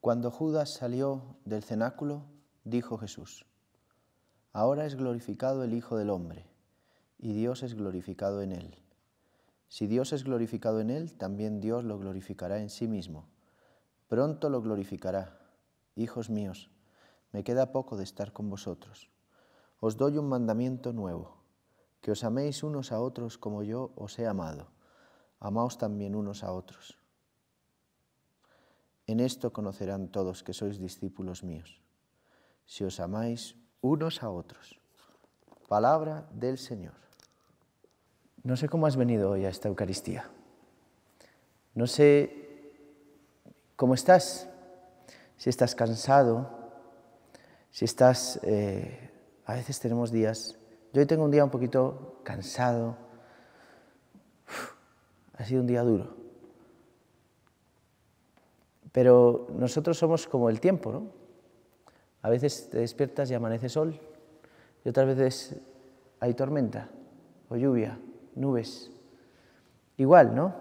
Cuando Judas salió del cenáculo, dijo Jesús, Ahora es glorificado el Hijo del Hombre, y Dios es glorificado en él. Si Dios es glorificado en él, también Dios lo glorificará en sí mismo. Pronto lo glorificará. Hijos míos, me queda poco de estar con vosotros. Os doy un mandamiento nuevo, que os améis unos a otros como yo os he amado. Amaos también unos a otros. En esto conocerán todos que sois discípulos míos, si os amáis unos a otros. Palabra del Señor. No sé cómo has venido hoy a esta Eucaristía. No sé cómo estás, si estás cansado, si estás... Eh, a veces tenemos días... Yo hoy tengo un día un poquito cansado. ha sido un día duro. Pero nosotros somos como el tiempo, ¿no? A veces te despiertas y amanece sol, y otras veces hay tormenta, o lluvia, nubes. Igual, ¿no?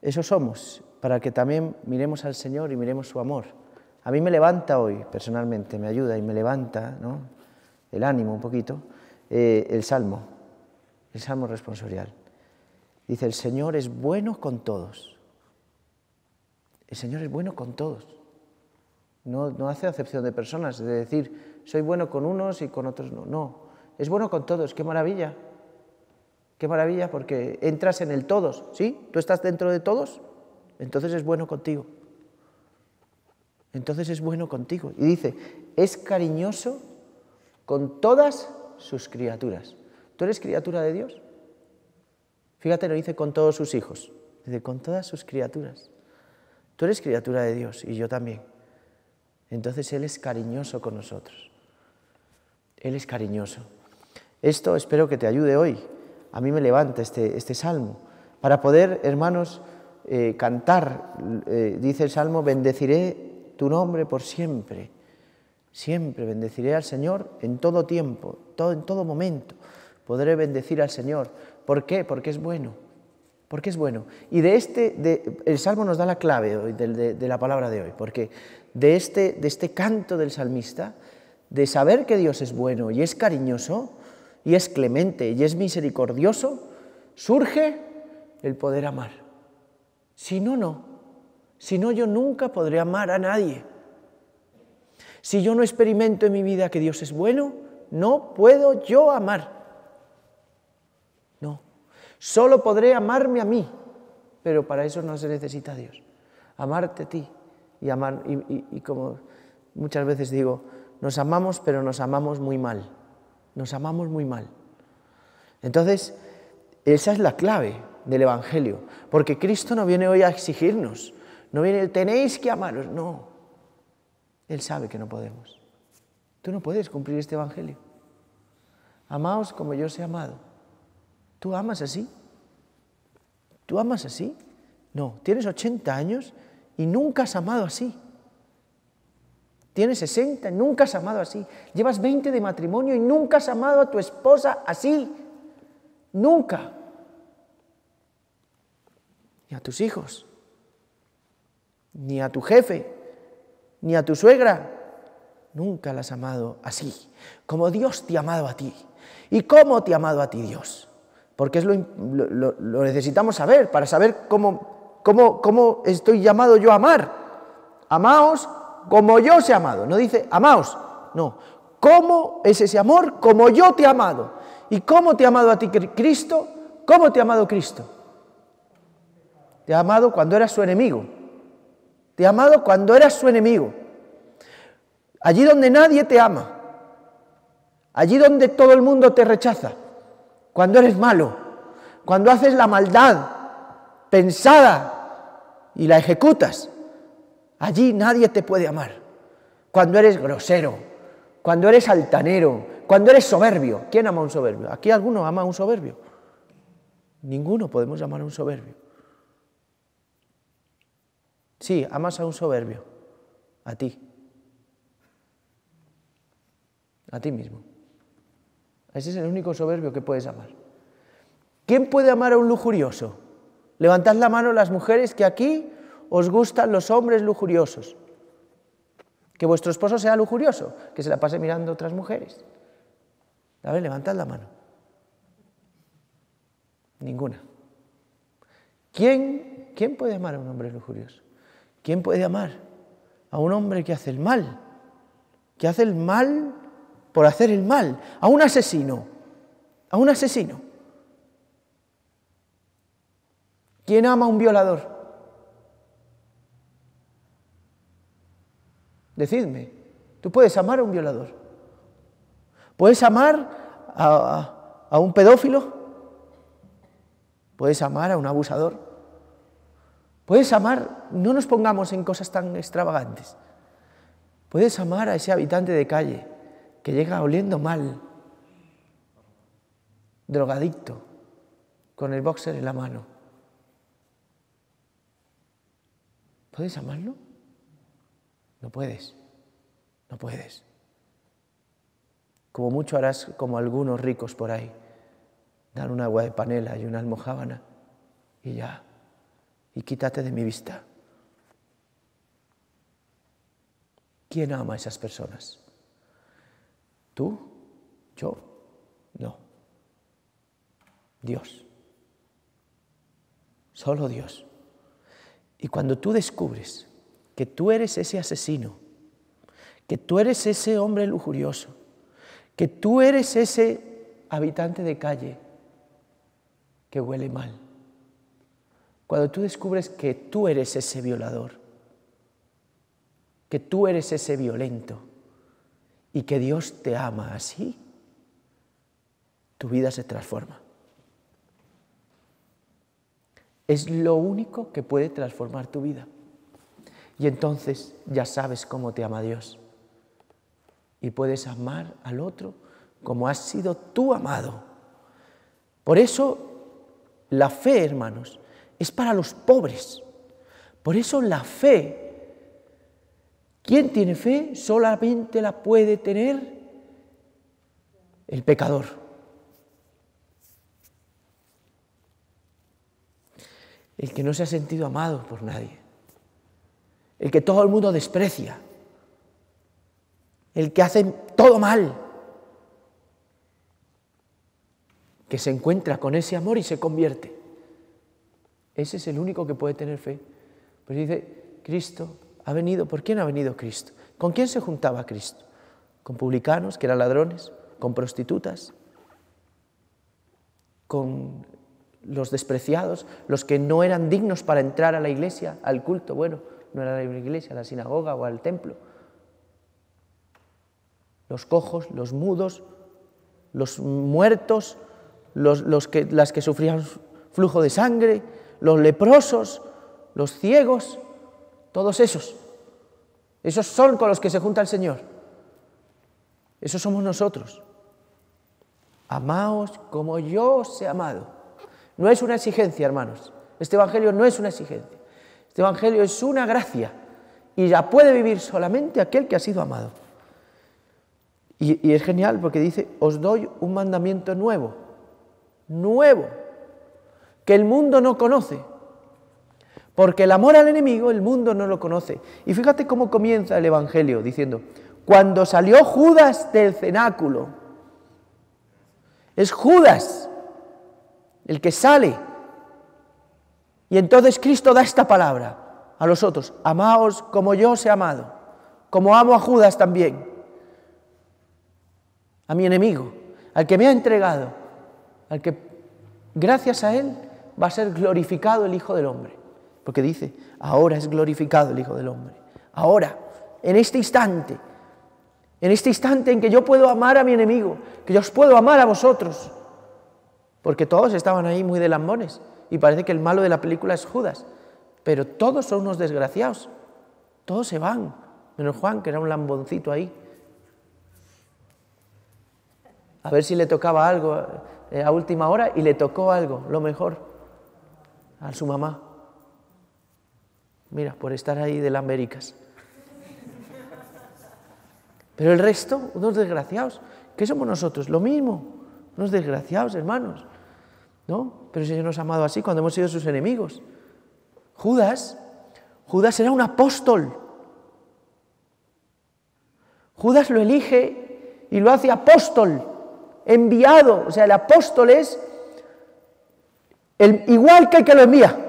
Eso somos, para que también miremos al Señor y miremos su amor. A mí me levanta hoy, personalmente, me ayuda y me levanta, ¿no? El ánimo un poquito, eh, el salmo, el salmo responsorial. Dice, el Señor es bueno con todos el Señor es bueno con todos. No, hace acepción de personas, de decir, soy bueno con unos y con otros no. No, es bueno con todos, qué maravilla. Qué maravilla, porque entras en el todos, ¿sí? Tú estás dentro de todos, entonces es bueno contigo. Entonces es bueno contigo. Y dice, es cariñoso con todas sus criaturas. ¿Tú eres criatura de Dios? Fíjate, lo dice con todos sus hijos, dice con todas sus criaturas. Tú eres criatura de Dios y yo también. Entonces Él es cariñoso con nosotros. Él es cariñoso. Esto espero que te ayude hoy. A mí me levanta este, este salmo. Para poder, hermanos, eh, cantar, eh, dice el salmo, bendeciré tu nombre por siempre. Siempre bendeciré al Señor en todo tiempo, todo, en todo momento. Podré bendecir al Señor. ¿Por qué? Porque es bueno porque es bueno. Y de este, de, el Salmo nos da la clave de, de, la palabra de hoy, porque de este, de este canto del salmista, de saber que Dios es bueno y es cariñoso, y es clemente y es misericordioso, surge el poder amar. Si no, no. Si no, yo nunca podré amar a nadie. Si yo no experimento en mi vida que Dios es bueno, no puedo yo amar. Solo podré amarme a mí, pero para eso no se necesita Dios. Amarte a ti y amar, y, como muchas veces digo, nos amamos, pero nos amamos muy mal. Nos amamos muy mal. Entonces, esa es la clave del Evangelio, porque Cristo no viene hoy a exigirnos, no viene, tenéis que amaros, no. Él sabe que no podemos. Tú no puedes cumplir este Evangelio. Amaos como yo os he amado. ¿Tú amas así? ¿Tú amas así? No, tienes 80 años y nunca has amado así. Tienes 60, nunca has amado así. Llevas 20 de matrimonio y nunca has amado a tu esposa así. Nunca. Ni a tus hijos, ni a tu jefe, ni a tu suegra. Nunca la has amado así, como Dios te ha amado a ti. ¿Y cómo te ha amado a ti Dios? porque es lo, necesitamos saber, para saber cómo, cómo, cómo estoy llamado yo a amar. Amaos como yo os he amado. No dice, amaos, no. ¿Cómo es ese amor? Como yo te he amado. ¿Y cómo te ha amado a ti Cristo? ¿Cómo te ha amado Cristo? Te ha amado cuando eras su enemigo. Te ha amado cuando eras su enemigo. Allí donde nadie te ama. Allí donde todo el mundo te rechaza cuando eres malo, cuando haces la maldad pensada y la ejecutas. Allí nadie te puede amar. Cuando eres grosero, cuando eres altanero, cuando eres soberbio. ¿Quién ama a un soberbio? ¿Aquí alguno ama a un soberbio? Ninguno podemos amar a un soberbio. Sí, amas a un soberbio, a ti, a ti mismo. Ese es el único soberbio que puedes amar. ¿Quién puede amar a un lujurioso? Levantad la mano las mujeres que aquí os gustan los hombres lujuriosos. Que vuestro esposo sea lujurioso, que se la pase mirando otras mujeres. A ver, levantad la mano. Ninguna. ¿Quién, ¿Quién puede amar a un hombre lujurioso? ¿Quién puede amar a un hombre que hace el mal? Que hace el mal por hacer el mal, a un asesino, a un asesino. ¿Quién ama a un violador? Decidme, tú puedes amar a un violador. ¿Puedes amar a, a un pedófilo? ¿Puedes amar a un abusador? ¿Puedes amar? No nos pongamos en cosas tan extravagantes. ¿Puedes amar a ese habitante de calle? que llega oliendo mal, drogadicto, con el boxer en la mano. ¿Puedes amarlo? No puedes, no puedes. Como mucho harás como algunos ricos por ahí, dar un agua de panela y una almohábana y ya, y quítate de mi vista. ¿Quién ama a esas personas? Tú, yo, no. Dios. Solo Dios. Y cuando tú descubres que tú eres ese asesino, que tú eres ese hombre lujurioso, que tú eres ese habitante de calle que huele mal, cuando tú descubres que tú eres ese violador, que tú eres ese violento, y que Dios te ama así, tu vida se transforma. Es lo único que puede transformar tu vida. Y entonces ya sabes cómo te ama Dios. Y puedes amar al otro como has sido tú amado. Por eso la fe, hermanos, es para los pobres. Por eso la fe ¿Quién tiene fe? Solamente la puede tener el pecador. El que no se ha sentido amado por nadie. El que todo el mundo desprecia. El que hace todo mal. Que se encuentra con ese amor y se convierte. Ese es el único que puede tener fe. Pero pues dice, Cristo ha venido, ¿por quién ha venido Cristo? ¿Con quién se juntaba Cristo? ¿Con publicanos, que eran ladrones? ¿Con prostitutas? ¿Con los despreciados, los que no eran dignos para entrar a la iglesia, al culto? Bueno, no era la iglesia, la sinagoga o al templo. Los cojos, los mudos, los muertos, los que, las que sufrían flujo de sangre, los leprosos, los ciegos, todos esos. Esos son con los que se junta el Señor. Esos somos nosotros. Amaos como yo os he amado. No es una exigencia, hermanos. Este Evangelio no es una exigencia. Este Evangelio es una gracia y ya puede vivir solamente aquel que ha sido amado. Y, y es genial porque dice, os doy un mandamiento nuevo, nuevo, que el mundo no conoce porque el amor al enemigo el mundo no lo conoce. Y fíjate cómo comienza el Evangelio diciendo, cuando salió Judas del cenáculo, es Judas el que sale. Y entonces Cristo da esta palabra a los otros, amaos como yo os he amado, como amo a Judas también, a mi enemigo, al que me ha entregado, al que gracias a él va a ser glorificado el Hijo del Hombre. Porque dice, ahora es glorificado el Hijo del Hombre. Ahora, en este instante, en este instante en que yo puedo amar a mi enemigo, que yo os puedo amar a vosotros. Porque todos estaban ahí muy de lambones. Y parece que el malo de la película es Judas. Pero todos son unos desgraciados. Todos se van. Menos Juan, que era un lamboncito ahí. A ver si le tocaba algo eh, a última hora y le tocó algo, lo mejor, a su mamá. Mira, por estar ahí de las Américas. Pero el resto, unos desgraciados. ¿Qué somos nosotros? Lo mismo. Unos desgraciados, hermanos. ¿No? Pero el Señor nos ha amado así cuando hemos sido sus enemigos. Judas, Judas era un apóstol. Judas lo elige y lo hace apóstol, enviado. O sea, el apóstol es el, igual que el que lo envía.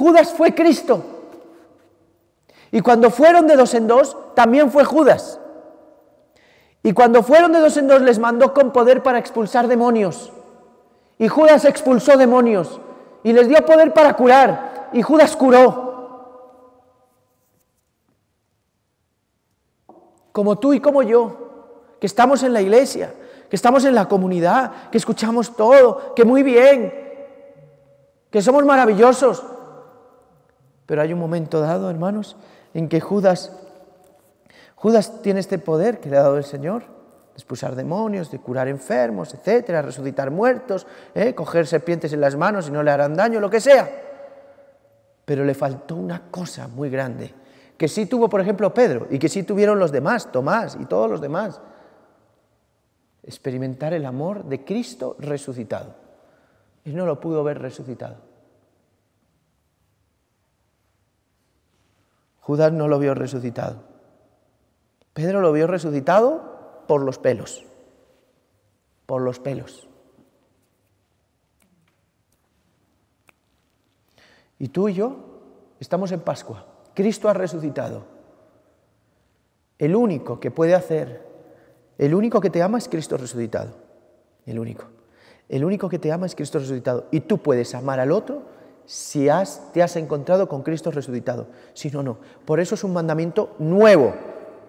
Judas fue Cristo. Y cuando fueron de dos en dos, también fue Judas. Y cuando fueron de dos en dos, les mandó con poder para expulsar demonios. Y Judas expulsó demonios. Y les dio poder para curar. Y Judas curó. Como tú y como yo, que estamos en la iglesia, que estamos en la comunidad, que escuchamos todo, que muy bien, que somos maravillosos, pero hay un momento dado, hermanos, en que Judas, Judas tiene este poder que le ha dado el Señor, de expulsar demonios, de curar enfermos, etcétera, resucitar muertos, ¿eh? coger serpientes en las manos y no le harán daño, lo que sea. Pero le faltó una cosa muy grande, que sí tuvo, por ejemplo, Pedro, y que sí tuvieron los demás, Tomás y todos los demás. Experimentar el amor de Cristo resucitado. Y no lo pudo ver resucitado. Judas no lo vio resucitado. Pedro lo vio resucitado por los pelos. Por los pelos. Y tú y yo estamos en Pascua. Cristo ha resucitado. El único que puede hacer, el único que te ama es Cristo resucitado. El único. El único que te ama es Cristo resucitado. Y tú puedes amar al otro si has, te has encontrado con Cristo resucitado. Si no, no. Por eso es un mandamiento nuevo.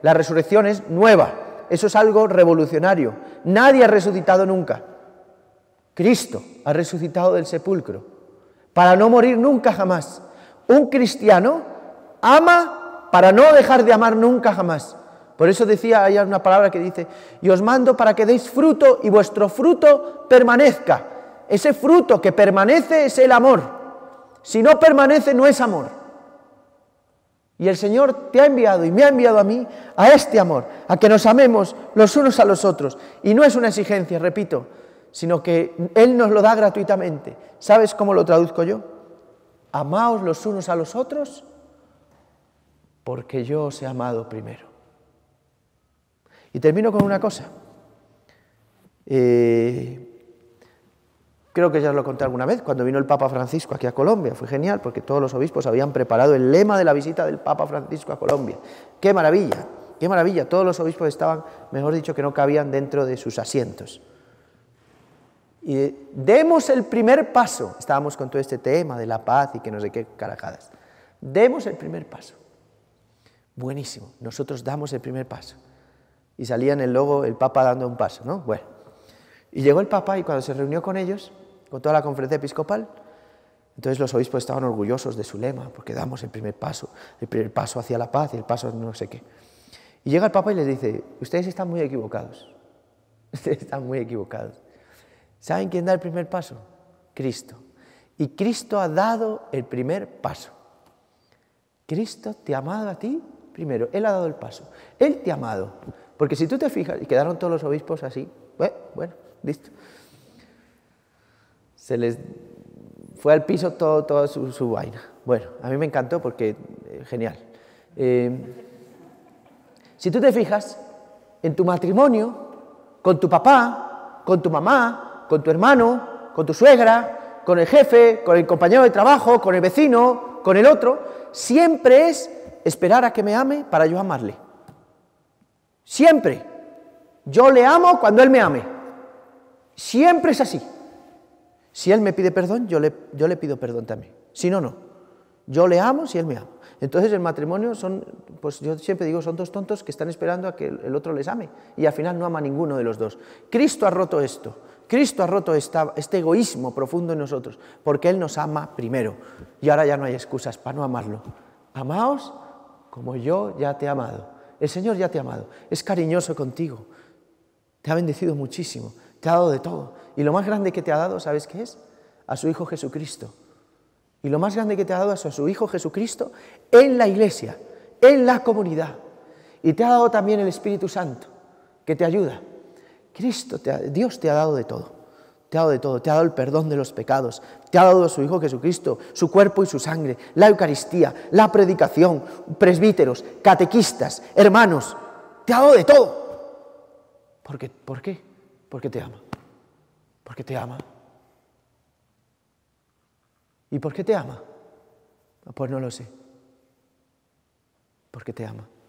La resurrección es nueva. Eso es algo revolucionario. Nadie ha resucitado nunca. Cristo ha resucitado del sepulcro para no morir nunca jamás. Un cristiano ama para no dejar de amar nunca jamás. Por eso decía, hay una palabra que dice, y os mando para que deis fruto y vuestro fruto permanezca. Ese fruto que permanece es el amor. Si no permanece, no es amor. Y el Señor te ha enviado y me ha enviado a mí a este amor, a que nos amemos los unos a los otros. Y no es una exigencia, repito, sino que Él nos lo da gratuitamente. ¿Sabes cómo lo traduzco yo? Amaos los unos a los otros porque yo os he amado primero. Y termino con una cosa. Eh, Creo que ya os lo conté alguna vez, cuando vino el Papa Francisco aquí a Colombia, fue genial, porque todos los obispos habían preparado el lema de la visita del Papa Francisco a Colombia. ¡Qué maravilla! ¡Qué maravilla! Todos los obispos estaban, mejor dicho, que no cabían dentro de sus asientos. Y demos el primer paso. Estábamos con todo este tema de la paz y que no sé qué carajadas. Demos el primer paso. Buenísimo, nosotros damos el primer paso. Y salía en el logo el Papa dando un paso, ¿no? Bueno. Y llegó el Papa y cuando se reunió con ellos, con toda la conferencia episcopal. Entonces los obispos estaban orgullosos de su lema, porque damos el primer paso, el primer paso hacia la paz y el paso no sé qué. Y llega el Papa y les dice, ustedes están muy equivocados, ustedes están muy equivocados. ¿Saben quién da el primer paso? Cristo. Y Cristo ha dado el primer paso. Cristo te ha amado a ti primero, Él ha dado el paso, Él te ha amado. Porque si tú te fijas, y quedaron todos los obispos así, bueno, bueno listo se les fue al piso todo, toda su, vaina. Bueno, a mí me encantó porque eh, genial. Eh, si tú te fijas en tu matrimonio, con tu papá, con tu mamá, con tu hermano, con tu suegra, con el jefe, con el compañero de trabajo, con el vecino, con el otro, siempre es esperar a que me ame para yo amarle. Siempre. Yo le amo cuando él me ame. Siempre es así. Si Él me pide perdón, yo le, pido perdón también. Si no, no. Yo le amo si Él me ama. Entonces el matrimonio son, pues yo siempre digo, son dos tontos que están esperando a que el otro les ame y al final no ama ninguno de los dos. Cristo ha roto esto, Cristo ha roto este egoísmo profundo en nosotros porque Él nos ama primero y ahora ya no hay excusas para no amarlo. Amaos como yo ya te he amado. El Señor ya te ha amado, es cariñoso contigo, te ha bendecido muchísimo, te ha dado de todo. Y lo más grande que te ha dado, ¿sabes qué es? A su Hijo Jesucristo. Y lo más grande que te ha dado es a su Hijo Jesucristo en la iglesia, en la comunidad. Y te ha dado también el Espíritu Santo, que te ayuda. Cristo, te Dios te ha dado de todo. Te ha dado de todo. Te ha dado el perdón de los pecados. Te ha dado a su Hijo Jesucristo, su cuerpo y su sangre, la Eucaristía, la predicación, presbíteros, catequistas, hermanos. Te ha dado de todo. qué? ¿Por qué? Porque te ama. Porque te ama. ¿Y por qué te ama? Ah, pues no lo sé. Porque te ama.